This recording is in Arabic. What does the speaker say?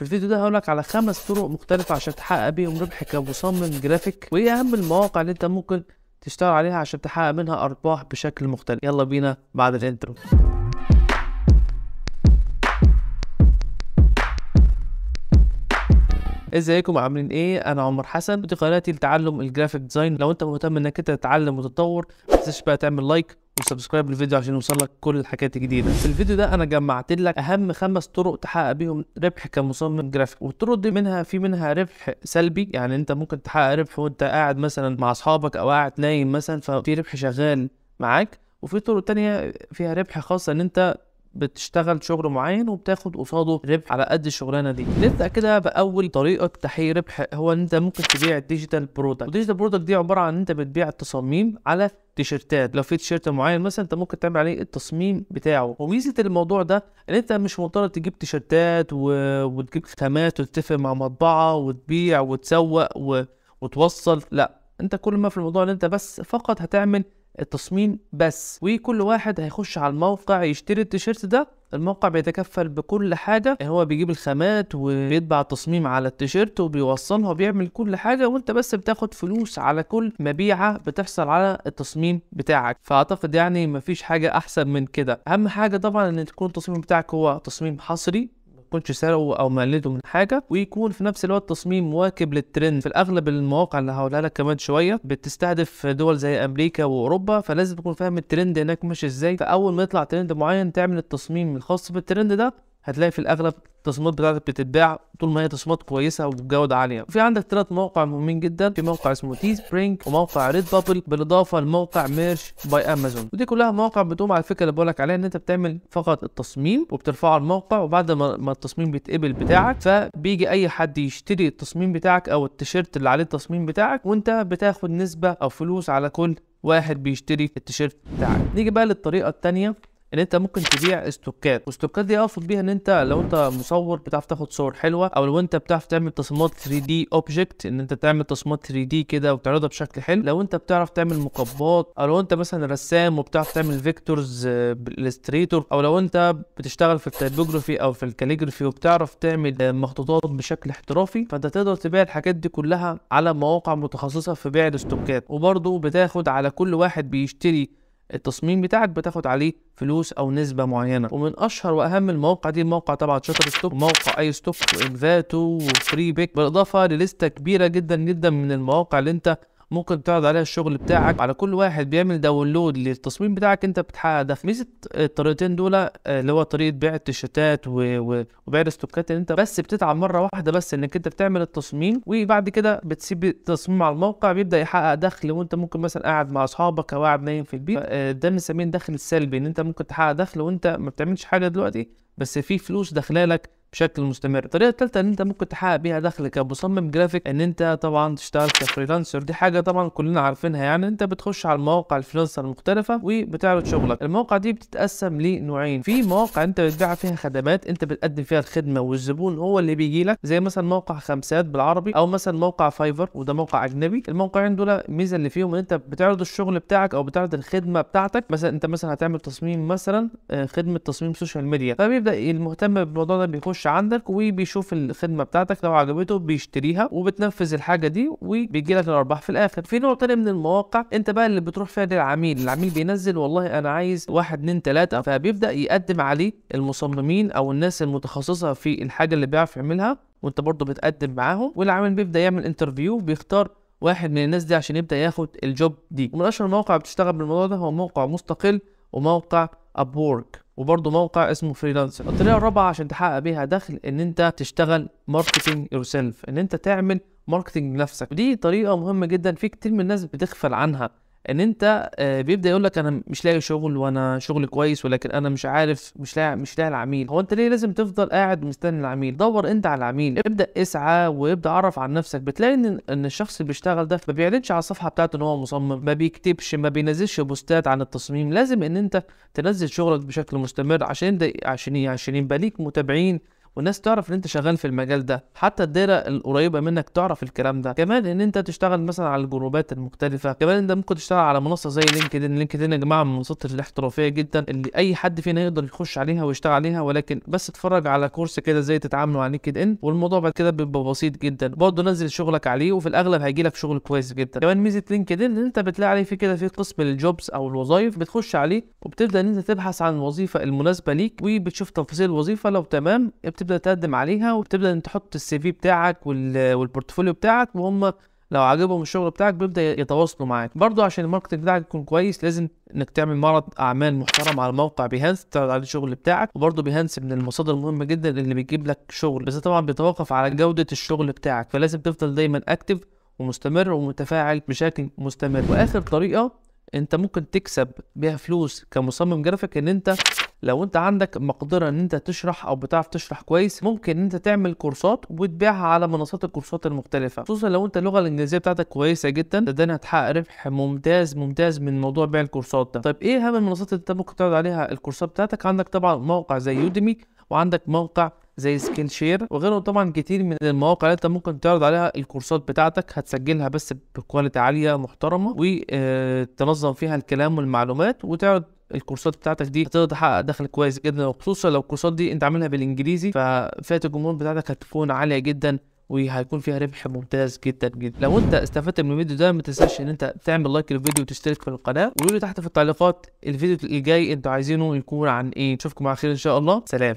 في الفيديو ده هقولك على خمس طرق مختلفة عشان تحقق بيهم ربح كمصمم جرافيك وايه اهم المواقع اللي انت ممكن تشتغل عليها عشان تحقق منها ارباح بشكل مختلف يلا بينا بعد الانترو ازيكم عاملين ايه انا عمر حسن ودي قناتي لتعلم الجرافيك ديزاين لو انت مهتم انك انت تتعلم وتتطور متنساش بقى تعمل لايك وسبسكرايب للفيديو عشان يوصلك كل الحاجات الجديده في الفيديو ده انا جمعت لك اهم خمس طرق تحقق بيهم ربح كمصمم جرافيك والطرق دي منها في منها ربح سلبي يعني انت ممكن تحقق ربح وانت قاعد مثلا مع اصحابك او قاعد نايم مثلا ففي ربح شغال معاك وفي طرق تانية فيها ربح خاصة ان انت بتشتغل شغل معين وبتاخد قصاده ربح على قد الشغلانه دي نبدا كده باول طريقه تحقيق ربح هو ان انت ممكن تبيع الديجيتال برودكت الديجيتال برودكت دي عباره عن ان انت بتبيع التصاميم على تيشيرتات لو في تيشيرت معين مثلا انت ممكن تعمل عليه التصميم بتاعه وميزه الموضوع ده ان انت مش مضطر تجيب تيشيرتات و... وتجيب خامات وتتفق مع مطبعه وتبيع وتسوق و... وتوصل لا انت كل ما في الموضوع ان انت بس فقط هتعمل التصميم بس وكل واحد هيخش على الموقع يشتري التيشيرت ده الموقع بيتكفل بكل حاجة هو بيجيب الخامات وبيطبع التصميم على التيشيرت وبيوصلها وبيعمل كل حاجة وانت بس بتاخد فلوس على كل مبيعة بتحصل على التصميم بتاعك فاعتقد يعني مفيش حاجة احسن من كده اهم حاجة طبعا ان تكون التصميم بتاعك هو تصميم حصري تكونش سرقوا او مقلدوا من حاجه ويكون في نفس الوقت تصميم مواكب للترند في الاغلب المواقع اللي هقولها لك كمان شويه بتستهدف دول زي امريكا واوروبا فلازم تكون فاهم الترند هناك ماشي ازاي فاول ما يطلع ترند معين تعمل التصميم الخاص بالترند ده هتلاقي في الاغلب التصميمات بتاعتك بتتباع طول ما هي تصميمات كويسه وبجوده عاليه في عندك ثلاث مواقع مهمين جدا في موقع اسمه تي سبرينج وموقع ريد بابل بالاضافه لموقع ميرش باي امازون ودي كلها مواقع بتقوم على الفكره اللي بقولك عليها ان انت بتعمل فقط التصميم وبترفعه على الموقع وبعد ما التصميم بيتقبل بتاعك فبيجي اي حد يشتري التصميم بتاعك او التيشيرت اللي عليه التصميم بتاعك وانت بتاخد نسبه او فلوس على كل واحد بيشتري التيشيرت بتاعك نيجي بقى للطريقه الثانيه ان انت ممكن تبيع استوكات واستوكات دي اقصد بيها ان انت لو انت مصور بتعرف تاخد صور حلوه او لو انت بتعرف تعمل تصميمات 3 دي اوبجكت ان انت تعمل تصميمات 3 دي كده وتعرضها بشكل حلو لو انت بتعرف تعمل مقبات او لو انت مثلا رسام وبتعرف تعمل فيكتورز آه، بالستريتور او لو انت بتشتغل في التايبوجرافي او في الكاليجرافي وبتعرف تعمل آه، مخطوطات بشكل احترافي فانت تقدر تبيع الحاجات دي كلها على مواقع متخصصه في بيع الاستوكات وبرضه بتاخد على كل واحد بيشتري التصميم بتاعك بتاخد عليه فلوس او نسبه معينه ومن اشهر واهم المواقع دي موقع طبعا شاتر ستوك موقع اي ستوك وانفاتو وفري بيك بالاضافه لليسته كبيره جدا جدا من المواقع اللي انت ممكن تعرض عليها الشغل بتاعك على كل واحد بيعمل داونلود للتصميم بتاعك انت بتحقق دخل ميزه الطريقتين دول آه، اللي هو طريقه بيع التيشيرتات وبيع الاستوكات ان انت بس بتتعب مره واحده بس انك انت بتعمل التصميم وبعد كده بتسيب التصميم على الموقع بيبدا يحقق دخل وانت ممكن مثلا قاعد مع اصحابك او قاعد نايم في البيت آه، ده بنسميه الدخل السلبي ان انت ممكن تحقق دخل وانت ما بتعملش حاجه دلوقتي بس في فلوس داخله لك بشكل مستمر الطريقه الثالثه ان انت ممكن تحقق بيها دخل كمصمم جرافيك ان انت طبعا تشتغل كفريلانسر دي حاجه طبعا كلنا عارفينها يعني انت بتخش على المواقع الفريلانسر المختلفه وبتعرض شغلك المواقع دي بتتقسم لنوعين في مواقع انت بتبيع فيها خدمات انت بتقدم فيها الخدمه والزبون هو اللي بيجي لك زي مثلا موقع خمسات بالعربي او مثلا موقع فايفر وده موقع اجنبي الموقعين دول الميزه اللي فيهم ان انت بتعرض الشغل بتاعك او بتعرض الخدمه بتاعتك مثلا انت مثلا هتعمل تصميم مثلا آه، خدمه تصميم سوشيال ميديا فبيبدا المهتم بالموضوع ده بيخش بيخش عندك وبيشوف الخدمه بتاعتك لو عجبته بيشتريها وبتنفذ الحاجه دي وبيجي لك الارباح في الاخر في نوع تاني من المواقع انت بقى اللي بتروح فيها للعميل العميل بينزل والله انا عايز واحد اتنين تلاته فبيبدا يقدم عليه المصممين او الناس المتخصصه في الحاجه اللي بيعرف يعملها وانت برضه بتقدم معاهم والعميل بيبدا يعمل انترفيو بيختار واحد من الناس دي عشان يبدا ياخد الجوب دي ومن اشهر المواقع بتشتغل بالموضوع ده هو موقع مستقل وموقع ابورك وبرضه موقع اسمه فريلانسر الطريقه الرابعه عشان تحقق بيها دخل ان انت تشتغل ماركتنج يور ان انت تعمل ماركتنج لنفسك ودي طريقه مهمه جدا في كتير من الناس بتغفل عنها ان انت آه، بيبدا يقول لك انا مش لاقي شغل وانا شغل كويس ولكن انا مش عارف مش لاقي مش لاقي العميل هو انت ليه لازم تفضل قاعد مستني العميل دور انت على العميل ابدا اسعى وابدا عرف عن نفسك بتلاقي ان ان الشخص اللي بيشتغل ده ما بيعلنش على الصفحه بتاعته ان هو مصمم ما بيكتبش ما بينزلش بوستات عن التصميم لازم ان انت تنزل شغلك بشكل مستمر عشان ده عشان عشان يبقى ليك متابعين والناس تعرف ان انت شغال في المجال ده حتى الدايره القريبه منك تعرف الكلام ده كمان ان انت تشتغل مثلا على الجروبات المختلفه كمان انت ممكن تشتغل على منصه زي لينكدين لينكدين يا جماعه من المنصات الاحترافيه جدا اللي اي حد فينا يقدر يخش عليها ويشتغل عليها ولكن بس اتفرج على كورس كده ازاي تتعاملوا على لينكد ان والموضوع بعد كده بيبقى بسيط جدا برضه نزل شغلك عليه وفي الاغلب هيجي لك شغل كويس جدا كمان ميزه لينكد ان انت بتلاقي عليه في كده في قسم الجوبز او الوظائف بتخش عليه وبتبدا ان انت تبحث عن الوظيفه المناسبه ليك وبتشوف تفاصيل الوظيفه لو تمام تبدا تقدم عليها وبتبدا انت تحط السي في بتاعك والبورتفوليو بتاعك وهم لو عجبهم الشغل بتاعك بيبدا يتواصلوا معاك برضو عشان الماركتنج بتاعك يكون كويس لازم انك تعمل معرض اعمال محترم على الموقع بيهانس تعرض عليه الشغل بتاعك وبرضو بيهانس من المصادر المهمه جدا اللي بيجيب لك شغل بس طبعا بيتوقف على جوده الشغل بتاعك فلازم تفضل دايما اكتف ومستمر ومتفاعل بشكل مستمر واخر طريقه انت ممكن تكسب بيها فلوس كمصمم جرافيك ان انت لو انت عندك مقدره ان انت تشرح او بتعرف تشرح كويس ممكن ان انت تعمل كورسات وتبيعها على منصات الكورسات المختلفه خصوصا لو انت اللغه الانجليزيه بتاعتك كويسه جدا ده هتحقق ربح ممتاز ممتاز من موضوع بيع الكورسات ده طيب ايه اهم المنصات اللي انت ممكن تعرض عليها الكورسات بتاعتك عندك طبعا موقع زي يوديمي وعندك موقع زي سكيل شير وغيره طبعا كتير من المواقع اللي انت ممكن تعرض عليها الكورسات بتاعتك هتسجلها بس بكواليتي عاليه محترمه وتنظم آه، فيها الكلام والمعلومات وتعرض الكورسات بتاعتك دي هتقدر تحقق دخل كويس جدا وخصوصا لو الكورسات دي انت عاملها بالانجليزي ففئه الجمهور بتاعتك هتكون عاليه جدا وهيكون فيها ربح ممتاز جدا جدا لو انت استفدت من الفيديو ده ما تنساش ان انت تعمل لايك للفيديو وتشترك في القناه وقولوا لي تحت في التعليقات الفيديو الجاي انتوا عايزينه يكون عن ايه نشوفكم على خير ان شاء الله سلام